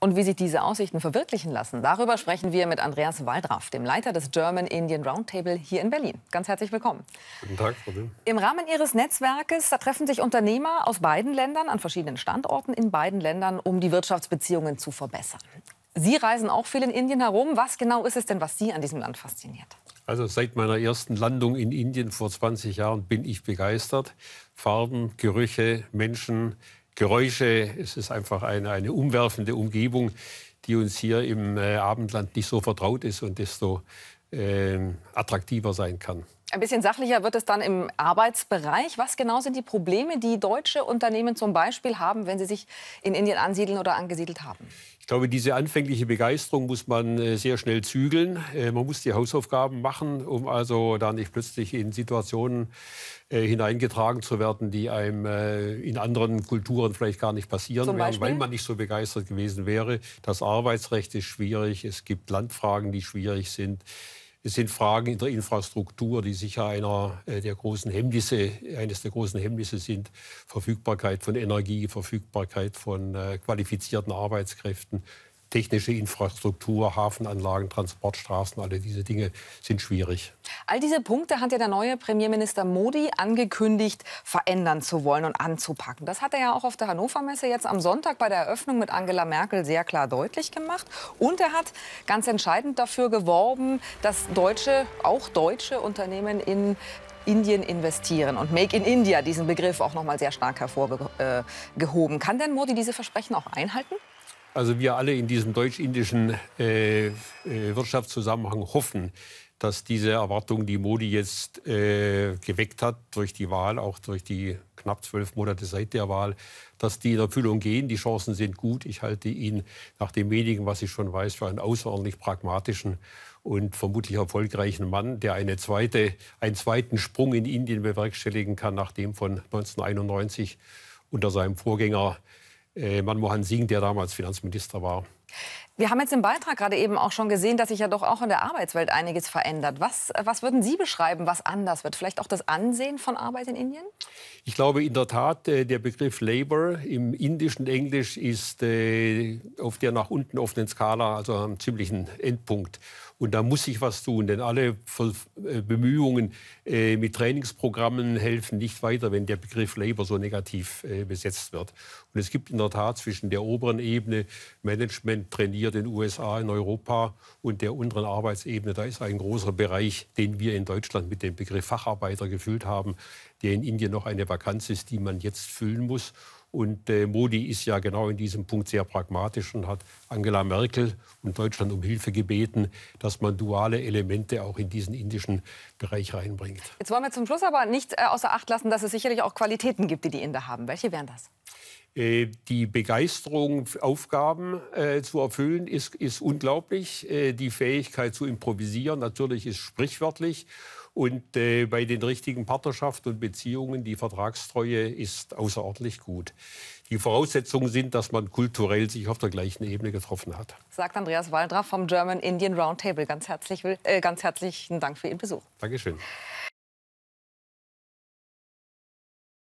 und wie sich diese Aussichten verwirklichen lassen. Darüber sprechen wir mit Andreas Waldraff, dem Leiter des German Indian Roundtable hier in Berlin. Ganz herzlich willkommen. Guten Tag, Frau Böhm. Im Rahmen Ihres Netzwerkes treffen sich Unternehmer aus beiden Ländern an verschiedenen Standorten in beiden Ländern, um die Wirtschaftsbeziehungen zu verbessern. Sie reisen auch viel in Indien herum. Was genau ist es denn, was Sie an diesem Land fasziniert? Also seit meiner ersten Landung in Indien vor 20 Jahren bin ich begeistert. Farben, Gerüche, Menschen, Geräusche, es ist einfach eine, eine umwerfende Umgebung, die uns hier im äh, Abendland nicht so vertraut ist und desto ähm, attraktiver sein kann. Ein bisschen sachlicher wird es dann im Arbeitsbereich. Was genau sind die Probleme, die deutsche Unternehmen zum Beispiel haben, wenn sie sich in Indien ansiedeln oder angesiedelt haben? Ich glaube, diese anfängliche Begeisterung muss man äh, sehr schnell zügeln. Äh, man muss die Hausaufgaben machen, um also da nicht plötzlich in Situationen äh, hineingetragen zu werden, die einem in anderen Kulturen vielleicht gar nicht passieren wären, weil man nicht so begeistert gewesen wäre. Das Arbeitsrecht ist schwierig, es gibt Landfragen, die schwierig sind. Es sind Fragen in der Infrastruktur, die sicher einer äh, der großen Hemmnisse, eines der großen Hemmnisse sind. Verfügbarkeit von Energie, Verfügbarkeit von äh, qualifizierten Arbeitskräften, technische Infrastruktur, Hafenanlagen, Transportstraßen, alle diese Dinge sind schwierig. All diese Punkte hat ja der neue Premierminister Modi angekündigt, verändern zu wollen und anzupacken. Das hat er ja auch auf der Hannover Messe jetzt am Sonntag bei der Eröffnung mit Angela Merkel sehr klar deutlich gemacht. Und er hat ganz entscheidend dafür geworben, dass deutsche, auch deutsche Unternehmen in Indien investieren und Make in India diesen Begriff auch noch mal sehr stark hervorgehoben. Kann denn Modi diese Versprechen auch einhalten? Also wir alle in diesem deutsch-indischen äh, äh Wirtschaftszusammenhang hoffen, dass diese Erwartungen, die Modi jetzt äh, geweckt hat durch die Wahl, auch durch die knapp zwölf Monate seit der Wahl, dass die in Erfüllung gehen. Die Chancen sind gut. Ich halte ihn nach dem wenigen, was ich schon weiß, für einen außerordentlich pragmatischen und vermutlich erfolgreichen Mann, der eine zweite, einen zweiten Sprung in Indien bewerkstelligen kann, nach dem von 1991 unter seinem Vorgänger äh, Manmohan Singh, der damals Finanzminister war. Wir haben jetzt im Beitrag gerade eben auch schon gesehen, dass sich ja doch auch in der Arbeitswelt einiges verändert. Was, was würden Sie beschreiben, was anders wird? Vielleicht auch das Ansehen von Arbeit in Indien? Ich glaube in der Tat, äh, der Begriff Labor im indischen Englisch ist äh, auf der nach unten offenen Skala, also am ziemlichen Endpunkt. Und da muss sich was tun, denn alle äh, Bemühungen mit Trainingsprogrammen helfen nicht weiter, wenn der Begriff Labor so negativ besetzt wird. Und es gibt in der Tat zwischen der oberen Ebene Management trainiert, hier den USA, in Europa und der unteren Arbeitsebene, da ist ein großer Bereich, den wir in Deutschland mit dem Begriff Facharbeiter gefüllt haben, der in Indien noch eine Vakanz ist, die man jetzt füllen muss. Und äh, Modi ist ja genau in diesem Punkt sehr pragmatisch und hat Angela Merkel und Deutschland um Hilfe gebeten, dass man duale Elemente auch in diesen indischen Bereich reinbringt. Jetzt wollen wir zum Schluss aber nicht äh, außer Acht lassen, dass es sicherlich auch Qualitäten gibt, die die Inder haben. Welche wären das? Äh, die Begeisterung, Aufgaben äh, zu erfüllen, ist, ist unglaublich. Äh, die Fähigkeit zu improvisieren, natürlich ist sprichwörtlich. Und äh, bei den richtigen Partnerschaften und Beziehungen, die Vertragstreue ist außerordentlich gut. Die Voraussetzungen sind, dass man kulturell sich auf der gleichen Ebene getroffen hat. Sagt Andreas Waldraff vom German Indian Roundtable. Ganz, herzlich, äh, ganz herzlichen Dank für Ihren Besuch. Dankeschön.